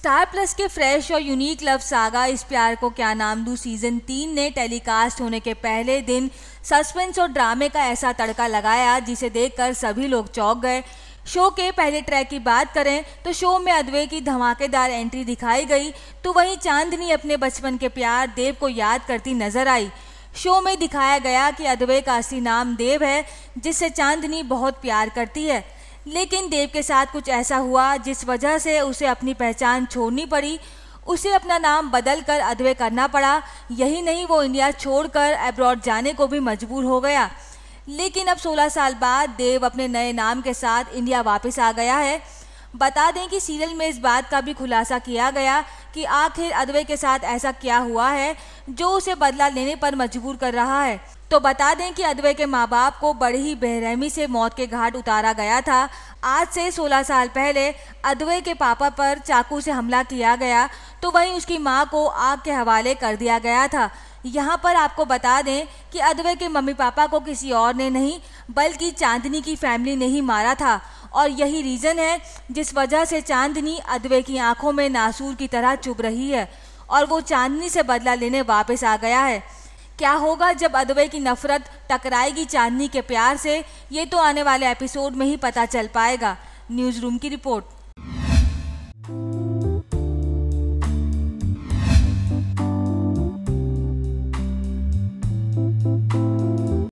star Plus के fresh और unique love saga इस प्यार को क्या नाम दू सीज़न तीन ने टेलीकास्ट होने के पहले दिन सस्पेंस और ड्रामे का ऐसा तड़का लगाया जिसे देखकर सभी लोग चौंक गए शो के पहले ट्रैक की बात करें तो शो में अदवे की धमाकेदार एंट्री दिखाई गई तो वहीं चांदनी अपने बचपन के प्यार देव को याद करती नजर आई शो में दिखाया गया कि अद्वे का असली नाम देव है जिससे चांदनी बहुत प्यार करती है लेकिन देव के साथ कुछ ऐसा हुआ जिस वजह से उसे अपनी पहचान छोड़नी पड़ी उसे अपना नाम बदल कर अदवे करना पड़ा यही नहीं वो इंडिया छोड़कर अब्रॉड जाने को भी मजबूर हो गया लेकिन अब 16 साल बाद देव अपने नए नाम के साथ इंडिया वापस आ गया है बता दें कि सीरियल में इस बात का भी खुलासा किया गया कि आखिर अदवे के साथ ऐसा क्या हुआ है जो उसे बदला लेने पर मजबूर कर रहा है तो बता दें कि अदवे के माँ बाप को बड़ी ही बेरहमी से मौत के घाट उतारा गया था आज से 16 साल पहले अदवे के पापा पर चाकू से हमला किया गया तो वहीं उसकी माँ को आग के हवाले कर दिया गया था यहाँ पर आपको बता दें कि अदवे के मम्मी पापा को किसी और ने नहीं बल्कि चांदनी की फैमिली ने ही मारा था और यही रीज़न है जिस वजह से चांदनी अदवे की आंखों में नासूर की तरह चुभ रही है और वो चांदनी से बदला लेने वापस आ गया है क्या होगा जब अदवे की नफरत टकराएगी चांदनी के प्यार से ये तो आने वाले एपिसोड में ही पता चल पाएगा न्यूज़ रूम की रिपोर्ट